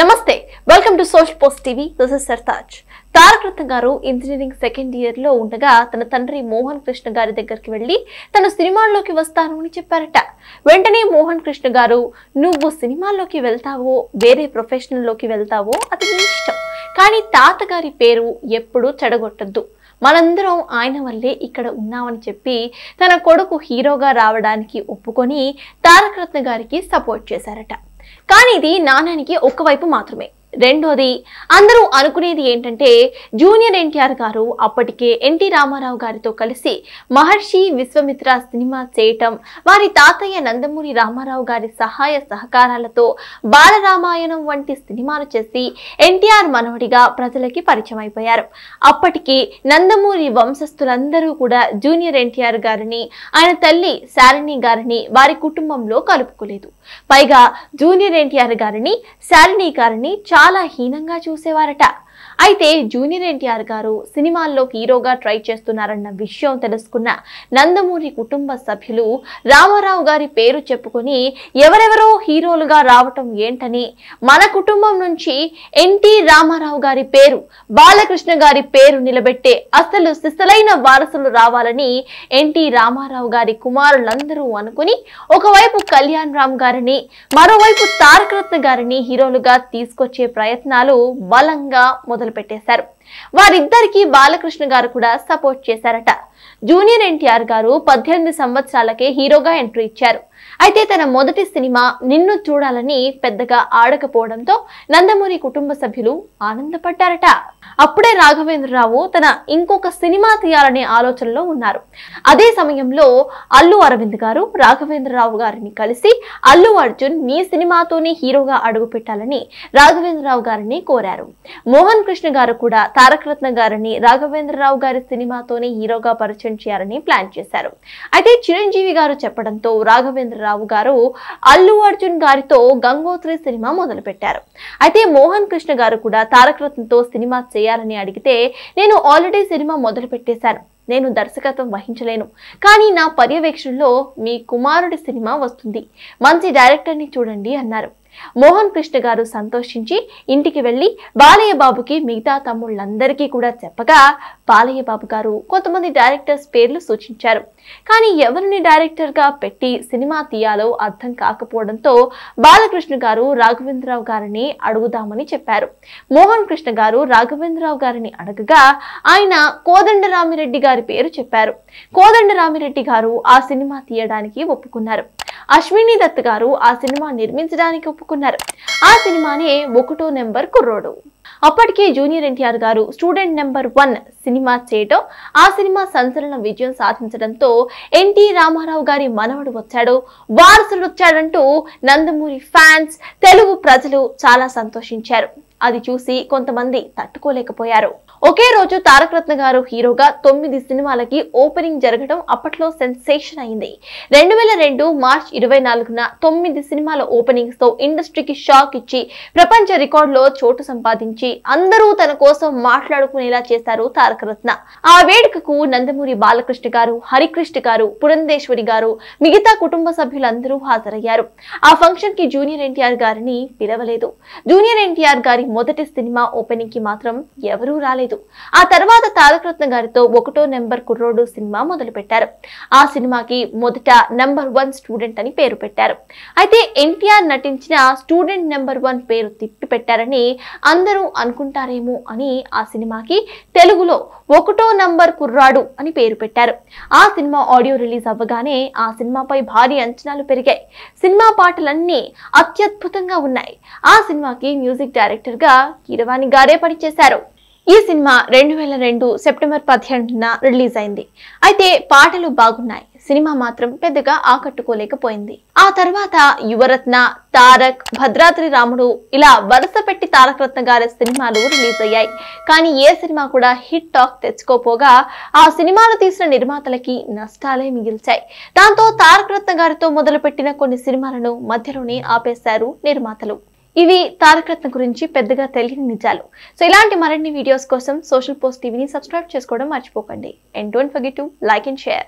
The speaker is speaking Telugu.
నమస్తే welcome to social post TV this is Sartaj Tarakaratna గారు ఇంజనీరింగ్ సెకండ్ ఇయర్ లో ఉండగా తన తండ్రి మోహన్ కృష్ణ గారి దగ్గరికి వెళ్ళి తను సినిమాల్లోకి వస్తాను అని చెప్పారట వెంటనే మోహన్ కృష్ణ గారు నువ్వు సినిమాల్లోకి వెళ్తావో వేరే లోకి వెళ్తావో అది నీ ఇష్టం కానీ తాతగారి పేరు ఎప్పుడూ చెడగొట్టద్దు మనందరం ఆయన వల్లే ఇక్కడ ఉన్నామని చెప్పి తన కొడుకు హీరోగా రావడానికి ఒప్పుకొని తారకరత్న గారికి సపోర్ట్ చేశారట కానీ ఇది నాణానికి ఒక్కవైపు మాత్రమే రెండోది అందరూ అనుకునేది ఏంటంటే జూనియర్ ఎన్టీఆర్ గారు అప్పటికే ఎన్టీ రామారావు గారితో కలిసి మహర్షి విశ్వమిత్ర సినిమా చేయటం వారి తాతయ్య నందమూరి రామారావు గారి సహాయ సహకారాలతో బాలరామాయణం వంటి సినిమాలు చేసి ఎన్టీఆర్ మనవడిగా ప్రజలకి పరిచయం అయిపోయారు అప్పటికి నందమూరి వంశస్థులందరూ కూడా జూనియర్ ఎన్టీఆర్ గారిని ఆయన తల్లి శాలిని గారిని వారి కుటుంబంలో కలుపుకోలేదు పైగా జూనియర్ ఎన్టీఆర్ గారిని శాలిని గారిని చాలా చాలా హీనంగా చూసేవారట అయితే జూనియర్ ఎన్టీఆర్ గారు సినిమాల్లో హీరోగా ట్రై చేస్తున్నారన్న విషయం తెలుసుకున్న నందమూరి కుటుంబ సభ్యులు రామారావు గారి పేరు చెప్పుకుని ఎవరెవరో హీరోలుగా రావటం ఏంటని మన కుటుంబం నుంచి ఎన్టీ రామారావు గారి పేరు బాలకృష్ణ గారి పేరు నిలబెట్టే అసలు సిసలైన వారసులు రావాలని ఎన్టీ రామారావు గారి కుమారులందరూ అనుకుని ఒకవైపు కళ్యాణ్ రామ్ గారిని మరోవైపు తారకరత్న గారిని హీరోలుగా తీసుకొచ్చే ప్రయత్నాలు బలంగా మొదలు pertenecer వారిద్దరికి బాలకృష్ణ గారు కూడా సపోర్ట్ చేశారట జూనియర్ ఎన్టీఆర్ గారు పద్దెనిమిది సంవత్సరాలకే హీరోగా ఎంట్రీ ఇచ్చారు అయితే తన మొదటి సినిమా నిన్ను చూడాలని పెద్దగా ఆడకపోవడంతో నందమూరి కుటుంబ సభ్యులు ఆనందపడ్డారట అప్పుడే రాఘవేంద్రరావు తన ఇంకొక సినిమా తీయాలనే ఆలోచనలో ఉన్నారు అదే సమయంలో అల్లు అరవింద్ గారు రాఘవేంద్రరావు గారిని కలిసి అల్లు అర్జున్ మీ సినిమాతోనే హీరోగా అడుగు పెట్టాలని రాఘవేంద్రరావు గారిని కోరారు మోహన్ కృష్ణ గారు కూడా రత్న గారిని రాఘవేంద్రరావు గారి సినిమాతోనే హీరోగా పరిచయం చేయాలని ప్లాన్ చేశారు అయితే చిరంజీవి గారు చెప్పడంతో రాఘవేంద్రరావు గారు అల్లు అర్జున్ గారితో గంగోత్రి సినిమా మొదలుపెట్టారు అయితే మోహన్ కృష్ణ గారు కూడా రత్నతో సినిమా చేయాలని అడిగితే నేను ఆల్రెడీ సినిమా మొదలు పెట్టేశాను నేను దర్శకత్వం వహించలేను కానీ నా పర్యవేక్షణలో మీ కుమారుడి సినిమా వస్తుంది మంచి డైరెక్టర్ని చూడండి అన్నారు మోహన్ కృష్ణ గారు సంతోషించి ఇంటికి వెళ్ళి బాలయ్యబాబుకి మిగతా తమ్ముళ్ళందరికీ కూడా చెప్పగా బాలయ్యబాబు గారు కొంతమంది డైరెక్టర్స్ పేర్లు సూచించారు కానీ ఎవరిని డైరెక్టర్గా పెట్టి సినిమా తీయాలో అర్థం కాకపోవడంతో బాలకృష్ణ గారు రాఘవేంద్రరావు గారిని అడుగుదామని చెప్పారు మోహన్ కృష్ణ గారు రాఘవేంద్రరావు గారిని అడగగా ఆయన కోదండరామిరెడ్డి గారి పేరు చెప్పారు కోదండరామిరెడ్డి గారు ఆ సినిమా తీయడానికి ఒప్పుకున్నారు అశ్విని దత్ గారు ఆ సినిమా నిర్మించడానికి ఒప్పుకున్నారు ఆ సినిమానే ఒకటో నెంబర్ కుర్రోడు అప్పటికే జూనియర్ ఎన్టీఆర్ గారు స్టూడెంట్ నెంబర్ వన్ సినిమా చేయటం ఆ సినిమా సంచలన విజయం సాధించడంతో ఎన్టీ రామారావు గారి మనవడు వచ్చాడు వారసుడు వచ్చాడంటూ నందమూరి ఫ్యాన్స్ తెలుగు ప్రజలు చాలా సంతోషించారు అది చూసి కొంతమంది తట్టుకోలేకపోయారు ఒకే రోజు తారకరత్న గారు హీరోగా తొమ్మిది సినిమాలకి ఓపెనింగ్ జరగడం అప్పట్లో సెన్సేషన్ అయింది రెండు వేల రెండు మార్చ్ ఇరవై నాలుగున తొమ్మిది సినిమాల ఓపెనింగ్స్ తో ఇండస్ట్రీకి షాక్ ఇచ్చి ప్రపంచ రికార్డులో చోటు సంపాదించి అందరూ తన కోసం మాట్లాడుకునేలా చేశారు తారకరత్న ఆ వేడుకకు నందమూరి బాలకృష్ణ గారు హరికృష్ణ గారు పురంధేశ్వరి గారు మిగతా కుటుంబ సభ్యులందరూ హాజరయ్యారు ఆ ఫంక్షన్ కి జూనియర్ ఎన్టీఆర్ గారిని పిలవలేదు జూనియర్ ఎన్టీఆర్ గారి మొదటి సినిమా ఓపెనింగ్ కి మాత్రం ఎవరూ రాలేదు లేదు ఆ తర్వాత తారకరత్న గారితో ఒకటో నెంబర్ కుర్రోడు సినిమా మొదలుపెట్టారు ఆ సినిమాకి మొదట నెంబర్ వన్ స్టూడెంట్ అని పేరు పెట్టారు అయితే ఎన్టీఆర్ నటించిన స్టూడెంట్ నెంబర్ వన్ పేరు తిప్పి పెట్టారని అందరూ అనుకుంటారేమో అని ఆ సినిమాకి తెలుగులో ఒకటో నంబర్ కుర్రాడు అని పేరు పెట్టారు ఆ సినిమా ఆడియో రిలీజ్ అవ్వగానే ఆ సినిమాపై భారీ అంచనాలు పెరిగాయి సినిమా పాటలన్నీ అత్యద్భుతంగా ఉన్నాయి ఆ సినిమాకి మ్యూజిక్ డైరెక్టర్గా కీరవాణి గారే పనిచేశారు ఈ సినిమా రెండు వేల రెండు సెప్టెంబర్ పదిహేడున రిలీజ్ అయింది అయితే పాటలు బాగున్నాయి సినిమా మాత్రం పెద్దగా ఆకట్టుకోలేకపోయింది ఆ తర్వాత యువరత్న తారక్ భద్రాద్రి రాముడు ఇలా వరుస పెట్టి తారక రత్న గారి సినిమాలు రిలీజ్ అయ్యాయి కానీ ఏ సినిమా కూడా హిట్ టాక్ తెచ్చుకోపోగా ఆ సినిమాలు తీసిన నిర్మాతలకి నష్టాలే మిగిల్చాయి దాంతో తారక రత్న గారితో మొదలుపెట్టిన కొన్ని సినిమాలను మధ్యలోనే ఆపేశారు నిర్మాతలు ఇవి రత్న గురించి పెద్దగా తెలియని నిజాలు సో ఇలాంటి మరిన్ని వీడియోస్ కోసం సోషల్ పోస్ట్ టీవీని సబ్స్క్రైబ్ చేసుకోవడం మర్చిపోకండి and don't forget to like and share